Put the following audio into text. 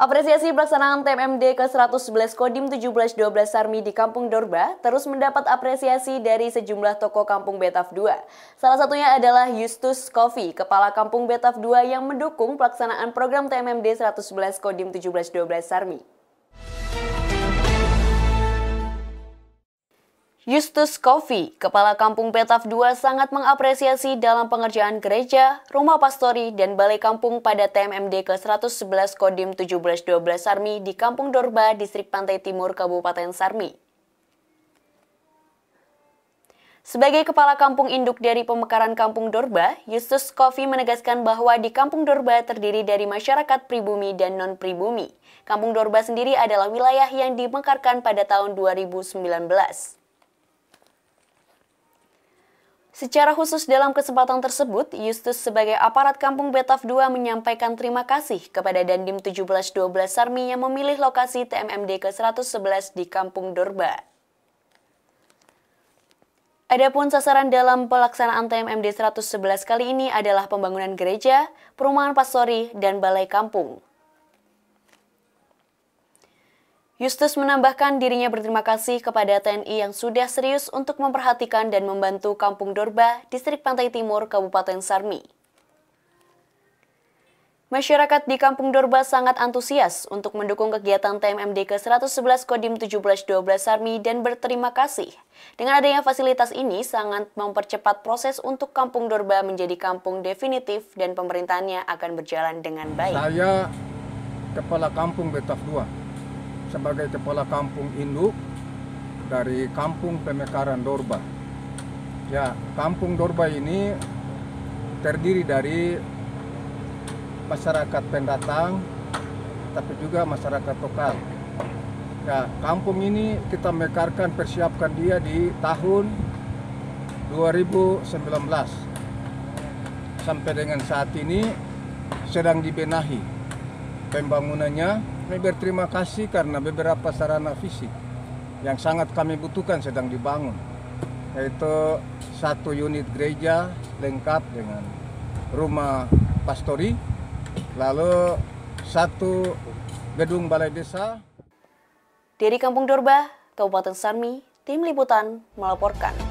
Apresiasi pelaksanaan TMMD ke-111 Kodim 1712 Sarmi di Kampung Dorba terus mendapat apresiasi dari sejumlah toko Kampung Betaf 2. Salah satunya adalah Justus Kofi, Kepala Kampung Betaf 2 yang mendukung pelaksanaan program TMMD 111 Kodim 1712 Sarmi. Justus Kofi, Kepala Kampung Petaf II sangat mengapresiasi dalam pengerjaan gereja, rumah pastori, dan balai kampung pada TMMD ke-111 Kodim 1712 Sarmi di Kampung Dorba, Distrik Pantai Timur, Kabupaten Sarmi. Sebagai kepala kampung induk dari pemekaran Kampung Dorba, Justus Kofi menegaskan bahwa di Kampung Dorba terdiri dari masyarakat pribumi dan non-pribumi. Kampung Dorba sendiri adalah wilayah yang dimekarkan pada tahun 2019. Secara khusus dalam kesempatan tersebut, Yustus sebagai aparat kampung Betaf II menyampaikan terima kasih kepada Dandim 1712 Sarmi yang memilih lokasi TMMD ke-111 di Kampung Dorba. Adapun sasaran dalam pelaksanaan TMMD 111 kali ini adalah pembangunan gereja, perumahan pastori, dan balai kampung. Justus menambahkan dirinya berterima kasih kepada TNI yang sudah serius untuk memperhatikan dan membantu Kampung Dorba, Distrik Pantai Timur, Kabupaten Sarmi. Masyarakat di Kampung Dorba sangat antusias untuk mendukung kegiatan TMMD ke-111 Kodim 1712 Sarmi dan berterima kasih. Dengan adanya fasilitas ini sangat mempercepat proses untuk Kampung Dorba menjadi kampung definitif dan pemerintahnya akan berjalan dengan baik. Saya Kepala Kampung Betaf 2 sebagai kepala kampung induk dari Kampung Pemekaran Dorba. Ya, Kampung Dorba ini terdiri dari masyarakat pendatang, tapi juga masyarakat lokal. Ya, kampung ini kita mekarkan, persiapkan dia di tahun 2019. Sampai dengan saat ini sedang dibenahi pembangunannya kami berterima kasih karena beberapa sarana fisik yang sangat kami butuhkan sedang dibangun, yaitu satu unit gereja lengkap dengan rumah pastori, lalu satu gedung balai desa. Dari Kampung Dorba, Kabupaten Sarmi, Tim Liputan melaporkan.